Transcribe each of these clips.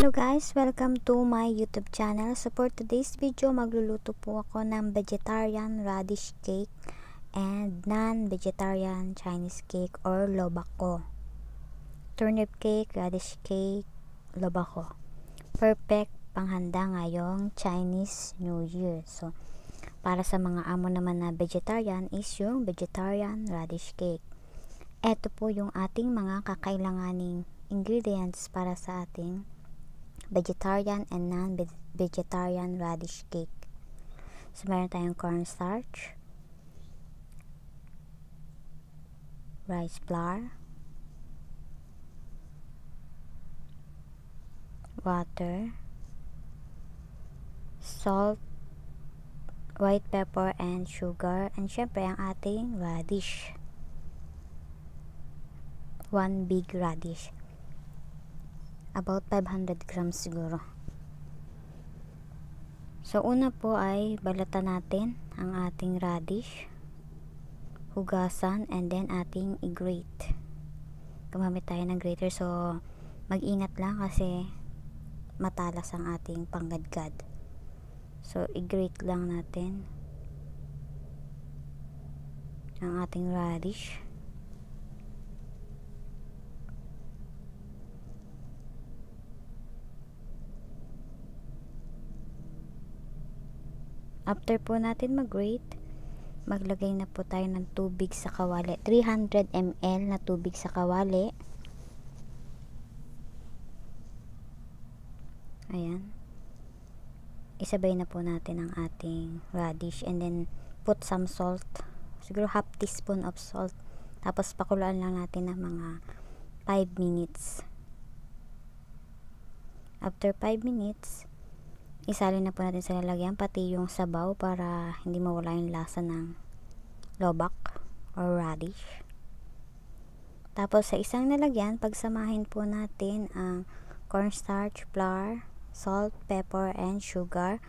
Hello guys! Welcome to my YouTube channel. So for today's video, magluluto po ako ng vegetarian radish cake and non-vegetarian Chinese cake or lobako. Turnip cake, radish cake, lobako. Perfect panghanda ngayong Chinese New Year. So para sa mga amo naman na vegetarian is yung vegetarian radish cake. Ito po yung ating mga kakailanganing ingredients para sa ating vegetarian and non-vegetarian radish cake. So, meron tayong cornstarch, rice flour, water, salt, white pepper, and sugar, and syempre ang ating radish. One big radish. About 500 grams siguro. So una po ay balatan natin ang ating radish. Hugasan and then ating i-grate. Gumamit tayo ng grater so mag-ingat lang kasi matalas ang ating panggadgad. So i-grate lang natin ang ating radish. After po natin mag-grate, maglagay na po tayo ng tubig sa kawali. 300 ml na tubig sa kawali. Ayan. Isabay na po natin ang ating radish and then put some salt. Siguro half teaspoon of salt. Tapos pakuluan lang natin ng mga 5 minutes. After 5 minutes, isalin na po natin sa lalagyan pati yung sabaw para hindi mawala yung lasa ng lobak or radish tapos sa isang nalagyan pagsamahin po natin ang cornstarch, flour, salt, pepper and sugar,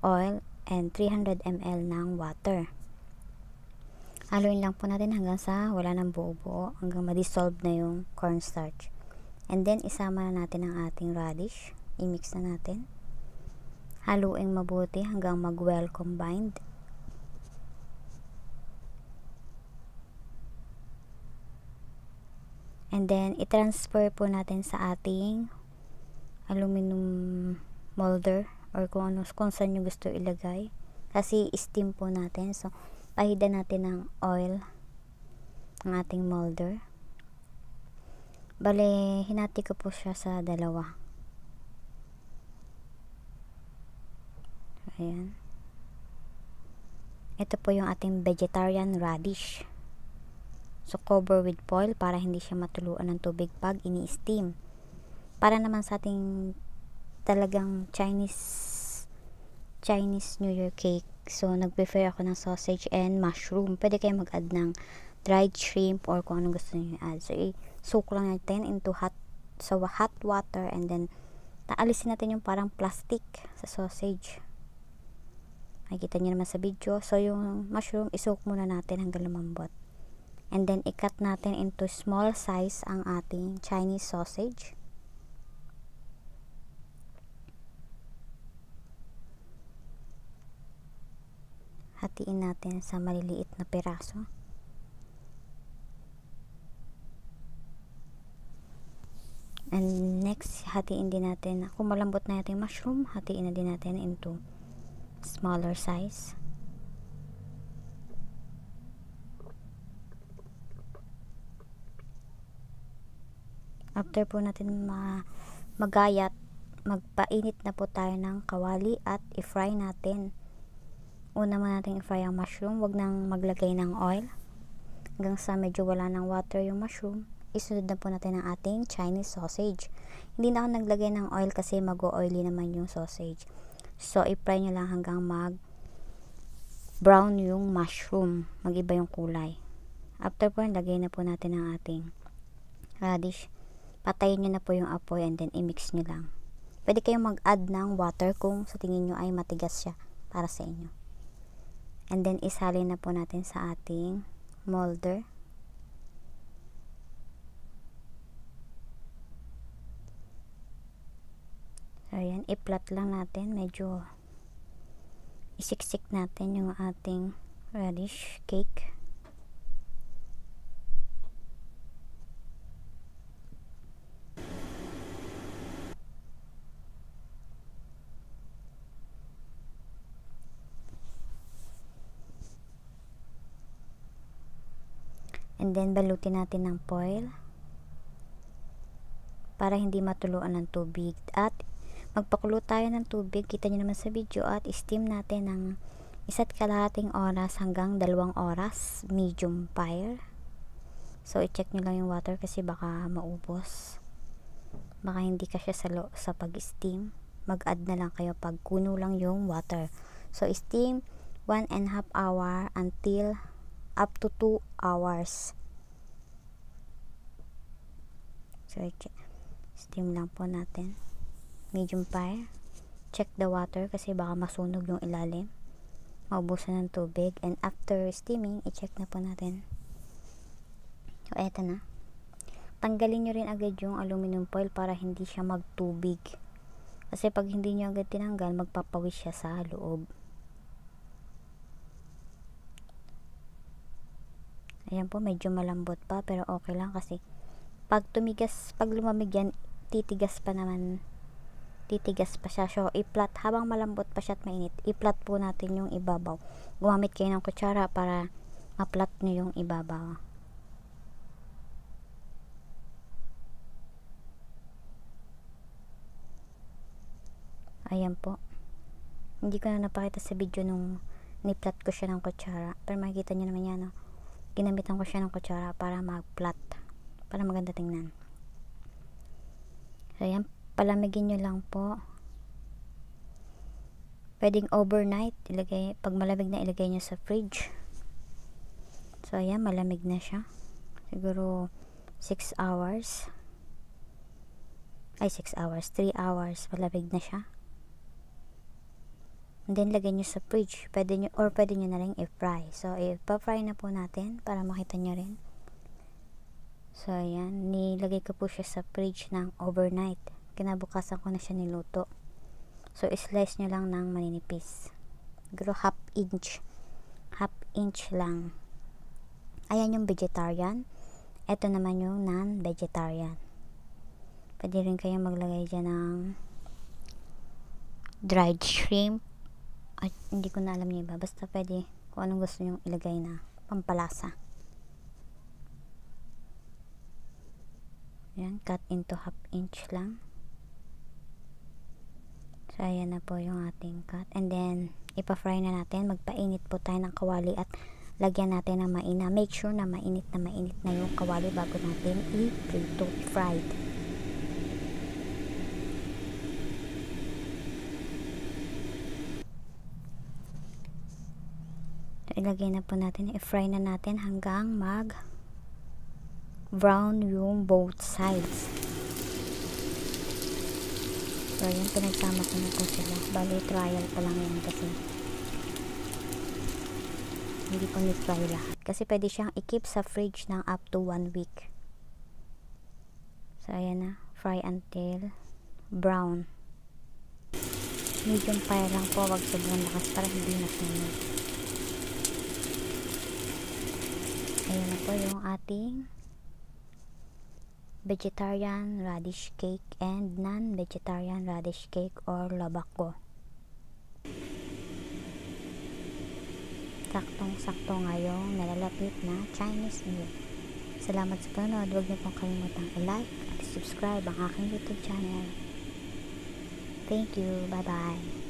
oil and 300 ml ng water haluin lang po natin hanggang sa wala nang buo-buo hanggang madissolve na yung cornstarch and then isama na natin ang ating radish i-mix na natin Haluin mabuti hanggang mag-well combined. And then, i-transfer po natin sa ating aluminum molder or kung, ano, kung saan nyo gusto ilagay. Kasi steam po natin. So, pahida natin ng oil ng ating molder. Bale, hinati ko po siya sa dalawa. Ayan. Ito po yung ating vegetarian radish. So, cover with foil para hindi siya matuluan ng tubig pag ini-steam. Para naman sa ating talagang Chinese Chinese New Year cake. So, nag-prefer ako ng sausage and mushroom. Pwede kayo mag-add ng dried shrimp or kung anong gusto niyo i-add. So, i-soak lang natin into hot, so hot water and then naalisin natin yung parang plastic sa sausage. Nakikita niyo naman sa video. So, yung mushroom, isoak muna natin hanggang lumambot. And then, ikat natin into small size ang ating Chinese sausage. Hatiin natin sa maliliit na piraso. And next, hatiin din natin, kung malambot na ating mushroom, hatiin na din natin into smaller size. After po natin magayat, magpainit na po tayo ng kawali at i-fry natin. Una man natin i-fry ang mushroom, wag nang maglagay ng oil. Hanggang sa medyo wala ng water yung mushroom, isunod na po natin ang ating Chinese sausage. Hindi na ako naglagay ng oil kasi mag-oily naman yung sausage. So, i-fry nyo lang hanggang mag brown yung mushroom. Mag-iba yung kulay. After po, lagay na po natin ang ating radish. Patayin nyo na po yung apoy and then i-mix nyo lang. Pwede kayong mag-add ng water kung sa tingin nyo ay matigas siya para sa inyo. And then, isali na po natin sa ating molder. ayan i-flat lang natin medyo isiksik natin yung ating radish cake And then, balutin natin ng foil para hindi matuluan ng tubig. At magpakulo tayo ng tubig kita nyo naman sa video at steam natin ng isa't kalahating oras hanggang dalawang oras medium fire so i-check nyo lang yung water kasi baka maubos baka hindi ka siya sa, sa pag-steam mag-add na lang kayo pag kuno lang yung water so steam 1 and half hour until up to 2 hours so i-check steam lang po natin medium fire. Check the water kasi baka masunog yung ilalim. Maubusan ng tubig. And after steaming, i-check na po natin. So, eto na. Tanggalin nyo rin agad yung aluminum foil para hindi siya magtubig. Kasi pag hindi nyo agad tinanggal, magpapawis siya sa loob. Ayan po, medyo malambot pa pero okay lang kasi pag tumigas, pag lumamig yan, titigas pa naman titigas pa siya. So, i-flat. Habang malambot pa siya at mainit, i-flat po natin yung ibabaw. Gumamit kayo ng kutsara para ma-flat nyo yung ibabaw. Ayan po. Hindi ko na napakita sa video nung ni-flat ko siya ng kutsara. Pero makikita nyo naman yan, no? Ginamitan ko siya ng kutsara para mag-flat. Para maganda tingnan. So, ayan palamigin nyo lang po pwedeng overnight ilagay, pag malamig na ilagay nyo sa fridge so ayan malamig na siya siguro 6 hours ay 6 hours 3 hours malamig na siya and then lagay nyo sa fridge pwede nyo, or pwede nyo na rin i-fry so i-fry na po natin para makita nyo rin so ayan nilagay ko po siya sa fridge ng overnight kinabukasan ko na siya niluto. So, slice nyo lang ng maninipis. Siguro half inch. Half inch lang. Ayan yung vegetarian. Ito naman yung non-vegetarian. Pwede rin kayong maglagay dyan ng dried shrimp. Ay, hindi ko na alam yung iba. Basta pwede kung anong gusto nyong ilagay na pampalasa. Ayan, cut into half inch lang. So, ayan na po yung ating cut. And then, ipa-fry na natin. Magpainit po tayo ng kawali at lagyan natin ng maina. Make sure na mainit na mainit na yung kawali bago natin i-prito fried. So, ilagay na po natin. I-fry na natin hanggang mag brown yung both sides. So, yun, pinagsama ko na po sila. Bali, trial pa lang yan kasi hindi ko ni-try lahat. Kasi pwede siyang i-keep sa fridge ng up to 1 week. So, ayan na. Fry until brown. Medium fire lang po. Huwag sobrang lakas para hindi matunog. Ayan na po yung ating vegetarian radish cake and non-vegetarian radish cake or lobako. Saktong-sakto ngayong nalalapit na Chinese New Year. Salamat sa panood. Huwag niyo pong kalimutang i-like at subscribe ang aking YouTube channel. Thank you. Bye-bye.